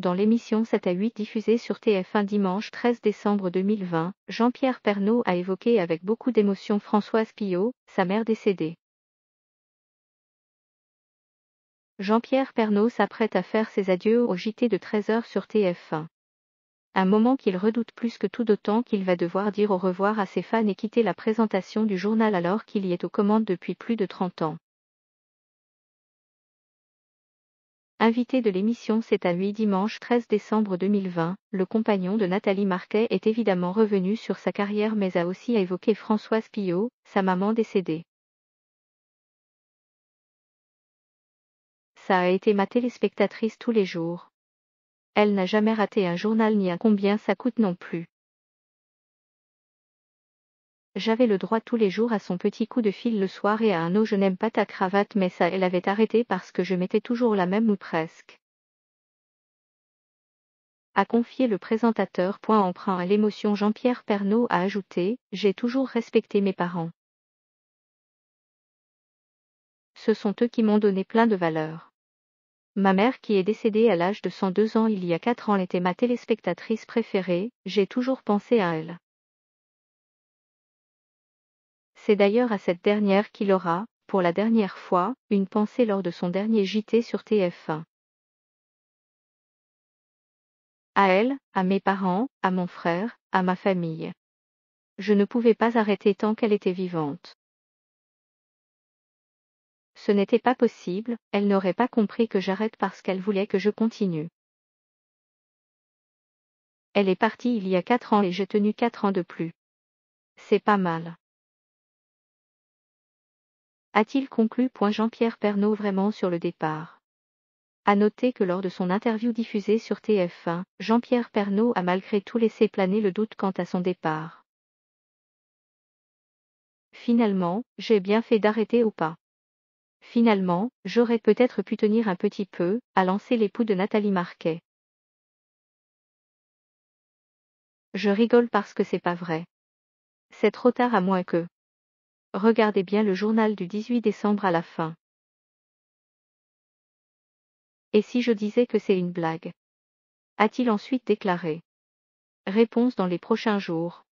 Dans l'émission 7 à 8 diffusée sur TF1 dimanche 13 décembre 2020, Jean-Pierre Pernaud a évoqué avec beaucoup d'émotion Françoise Pillot, sa mère décédée. Jean-Pierre Pernaud s'apprête à faire ses adieux au JT de 13h sur TF1. Un moment qu'il redoute plus que tout d'autant qu'il va devoir dire au revoir à ses fans et quitter la présentation du journal alors qu'il y est aux commandes depuis plus de 30 ans. Invité de l'émission C'est à lui dimanche 13 décembre 2020, le compagnon de Nathalie Marquet est évidemment revenu sur sa carrière mais a aussi évoqué Françoise Pillot, sa maman décédée. Ça a été ma téléspectatrice tous les jours. Elle n'a jamais raté un journal ni un combien ça coûte non plus. J'avais le droit tous les jours à son petit coup de fil le soir et à un « eau je n'aime pas ta cravate » mais ça elle avait arrêté parce que je m'étais toujours la même ou presque. A confié le présentateur. Point emprunt à l'émotion Jean-Pierre Pernaud a ajouté « J'ai toujours respecté mes parents. Ce sont eux qui m'ont donné plein de valeurs. Ma mère qui est décédée à l'âge de 102 ans il y a 4 ans était ma téléspectatrice préférée, j'ai toujours pensé à elle. C'est d'ailleurs à cette dernière qu'il aura, pour la dernière fois, une pensée lors de son dernier JT sur TF1. À elle, à mes parents, à mon frère, à ma famille. Je ne pouvais pas arrêter tant qu'elle était vivante. Ce n'était pas possible, elle n'aurait pas compris que j'arrête parce qu'elle voulait que je continue. Elle est partie il y a quatre ans et j'ai tenu quatre ans de plus. C'est pas mal. A-t-il conclu Jean-Pierre Pernaud vraiment sur le départ À noter que lors de son interview diffusée sur TF1, Jean-Pierre Pernaud a malgré tout laissé planer le doute quant à son départ. Finalement, j'ai bien fait d'arrêter ou pas Finalement, j'aurais peut-être pu tenir un petit peu, à lancer l'époux de Nathalie Marquet. Je rigole parce que c'est pas vrai. C'est trop tard à moins que. Regardez bien le journal du 18 décembre à la fin. Et si je disais que c'est une blague a-t-il ensuite déclaré. Réponse dans les prochains jours.